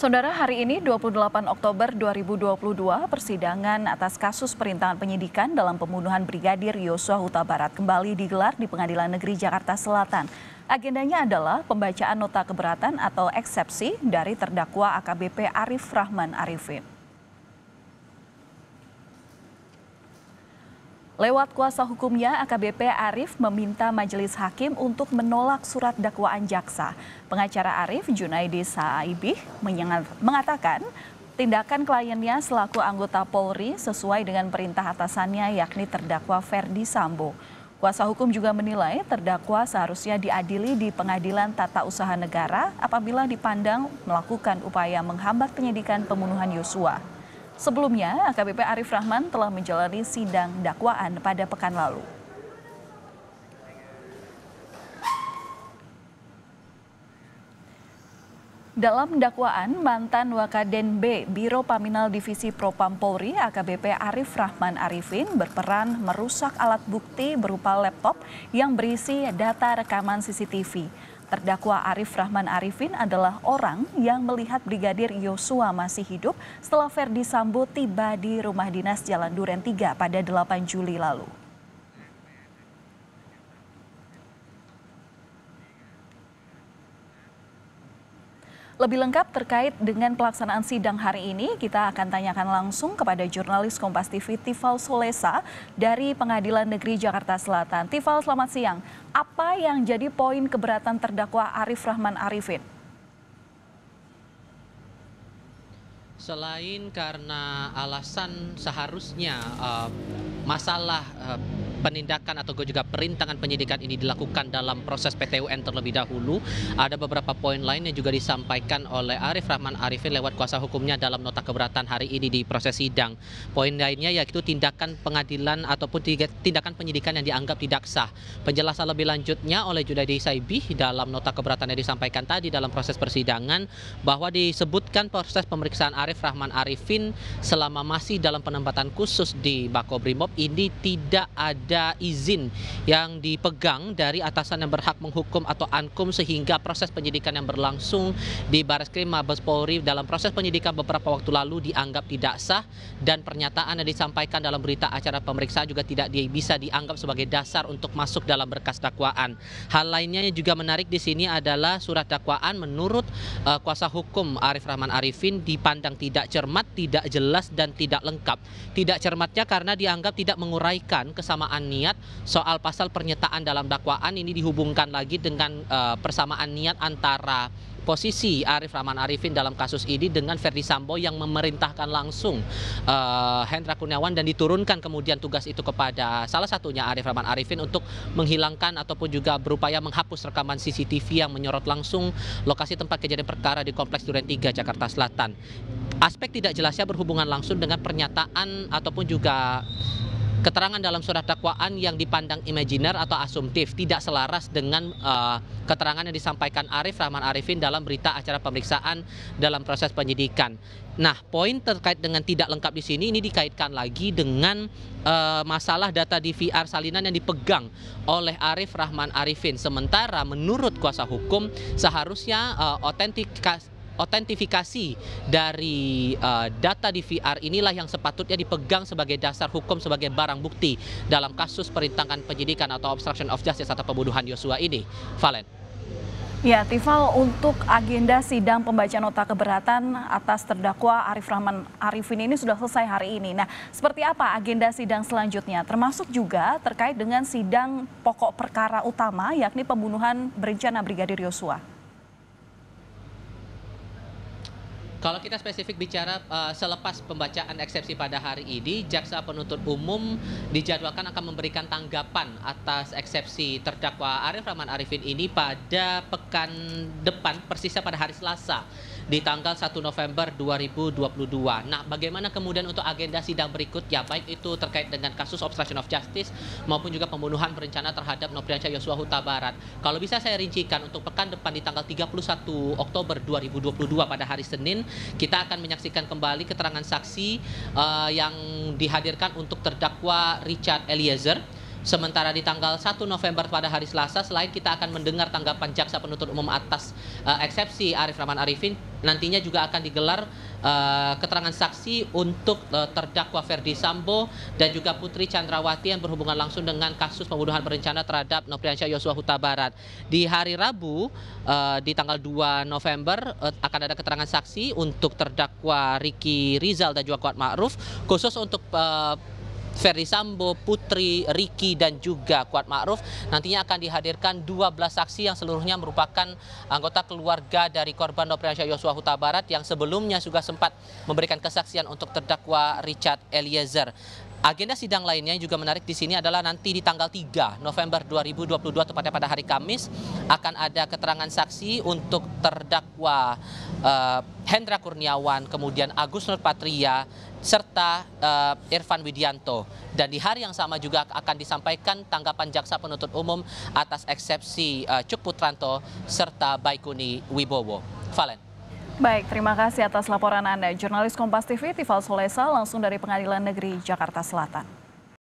Saudara, hari ini 28 Oktober 2022, persidangan atas kasus perintangan penyidikan dalam pembunuhan Brigadir Yosua Huta Barat kembali digelar di Pengadilan Negeri Jakarta Selatan. Agendanya adalah pembacaan nota keberatan atau eksepsi dari terdakwa AKBP Arif Rahman Arifin. Lewat kuasa hukumnya, AKBP Arif meminta majelis hakim untuk menolak surat dakwaan jaksa. Pengacara Arif, Junaidi Saibih mengatakan tindakan kliennya selaku anggota Polri sesuai dengan perintah atasannya yakni terdakwa Ferdi Sambo. Kuasa hukum juga menilai terdakwa seharusnya diadili di Pengadilan Tata Usaha Negara apabila dipandang melakukan upaya menghambat penyidikan pembunuhan Yosua. Sebelumnya, AKBP Arif Rahman telah menjalani sidang dakwaan pada pekan lalu. Dalam dakwaan, mantan Wakaden B, Biro Paminal Divisi Propam Polri, AKBP Arif Rahman Arifin berperan merusak alat bukti berupa laptop yang berisi data rekaman CCTV. Terdakwa Arif Rahman Arifin adalah orang yang melihat Brigadir Yosua masih hidup setelah Verdi Sambo tiba di rumah dinas Jalan Duren 3 pada 8 Juli lalu. Lebih lengkap terkait dengan pelaksanaan sidang hari ini, kita akan tanyakan langsung kepada jurnalis Kompas TV Tifal Solesa dari Pengadilan Negeri Jakarta Selatan. Tifal, selamat siang. Apa yang jadi poin keberatan terdakwa Arif Rahman Arifin? Selain karena alasan seharusnya uh, masalah uh, penindakan atau juga perintangan penyidikan ini dilakukan dalam proses PTUN terlebih dahulu. Ada beberapa poin lain yang juga disampaikan oleh Arif Rahman Arifin lewat kuasa hukumnya dalam nota keberatan hari ini di proses sidang. Poin lainnya yaitu tindakan pengadilan ataupun tindakan penyidikan yang dianggap tidak sah. Penjelasan lebih lanjutnya oleh Junaidi Saibih dalam nota keberatan yang disampaikan tadi dalam proses persidangan bahwa disebutkan proses pemeriksaan Arif Rahman Arifin selama masih dalam penempatan khusus di BRIMOB ini tidak ada ada izin yang dipegang dari atasan yang berhak menghukum atau ankum sehingga proses penyidikan yang berlangsung di Baris Krim Mabes Polri dalam proses penyidikan beberapa waktu lalu dianggap tidak sah dan pernyataan yang disampaikan dalam berita acara pemeriksaan juga tidak bisa dianggap sebagai dasar untuk masuk dalam berkas dakwaan. Hal lainnya yang juga menarik di sini adalah surat dakwaan menurut uh, kuasa hukum Arif Rahman Arifin dipandang tidak cermat, tidak jelas dan tidak lengkap. Tidak cermatnya karena dianggap tidak menguraikan kesamaan persamaan niat soal pasal pernyataan dalam dakwaan ini dihubungkan lagi dengan uh, persamaan niat antara posisi Arif Rahman Arifin dalam kasus ini dengan Verdi Sambo yang memerintahkan langsung uh, Hendra Kurniawan dan diturunkan kemudian tugas itu kepada salah satunya Arif Rahman Arifin untuk menghilangkan ataupun juga berupaya menghapus rekaman CCTV yang menyorot langsung lokasi tempat kejadian perkara di Kompleks Duren 3 Jakarta Selatan. Aspek tidak jelasnya berhubungan langsung dengan pernyataan ataupun juga keterangan dalam surat dakwaan yang dipandang imajiner atau asumtif tidak selaras dengan uh, keterangan yang disampaikan Arif Rahman Arifin dalam berita acara pemeriksaan dalam proses penyidikan. Nah, poin terkait dengan tidak lengkap di sini ini dikaitkan lagi dengan uh, masalah data DVR salinan yang dipegang oleh Arif Rahman Arifin. Sementara menurut kuasa hukum seharusnya uh, eh, otentikasi otentifikasi dari eh, data dvr inilah yang sepatutnya dipegang sebagai dasar hukum sebagai barang bukti dalam kasus perintangan penyidikan atau obstruction of justice atau pembunuhan Yosua ini, Valen. Ya, Tifal, untuk agenda sidang pembacaan nota keberatan atas terdakwa Arif Rahman Arifin ini sudah selesai hari ini. Nah, seperti apa agenda sidang selanjutnya? Termasuk juga terkait dengan sidang pokok perkara utama, yakni pembunuhan berencana Brigadir Yosua. Kalau kita spesifik bicara uh, selepas pembacaan eksepsi pada hari ini, jaksa penuntut umum dijadwalkan akan memberikan tanggapan atas eksepsi terdakwa Arif Rahman Arifin ini pada pekan depan, persisnya pada hari Selasa di tanggal 1 November 2022. Nah, bagaimana kemudian untuk agenda sidang berikut ya baik itu terkait dengan kasus obstruction of justice maupun juga pembunuhan berencana terhadap Nopriansyah Yosua Huta Barat. Kalau bisa saya rincikan untuk pekan depan di tanggal 31 Oktober 2022 pada hari Senin, kita akan menyaksikan kembali keterangan saksi uh, yang dihadirkan untuk terdakwa Richard Eliezer Sementara di tanggal 1 November pada hari Selasa, selain kita akan mendengar tanggapan jaksa penuntut umum atas uh, eksepsi Arif Rahman Arifin, nantinya juga akan digelar uh, keterangan saksi untuk uh, terdakwa Ferdi Sambo dan juga Putri Chandrawati yang berhubungan langsung dengan kasus pembunuhan berencana terhadap Nopriansyah Yosua Huta Barat. Di hari Rabu uh, di tanggal 2 November uh, akan ada keterangan saksi untuk terdakwa Riki Rizal dan juga Kuat Ma'ruf khusus untuk uh, Ferry Sambo, Putri, Riki dan juga Kuat Ma'ruf. Nantinya akan dihadirkan 12 saksi yang seluruhnya merupakan anggota keluarga dari korban Nopriansyah Yosua Huta Barat yang sebelumnya juga sempat memberikan kesaksian untuk terdakwa Richard Eliezer. Agenda sidang lainnya yang juga menarik di sini adalah nanti di tanggal 3 November 2022 tepatnya pada hari Kamis akan ada keterangan saksi untuk terdakwa uh, Hendra Kurniawan, kemudian Agus Nurpatria, serta uh, Irfan Widianto. Dan di hari yang sama juga akan disampaikan tanggapan jaksa penuntut umum atas eksepsi uh, Cuk Putranto serta Baikuni Wibowo. Valen. Baik, terima kasih atas laporan Anda. Jurnalis Kompas TV, Tifal Solesa, langsung dari Pengadilan Negeri Jakarta Selatan.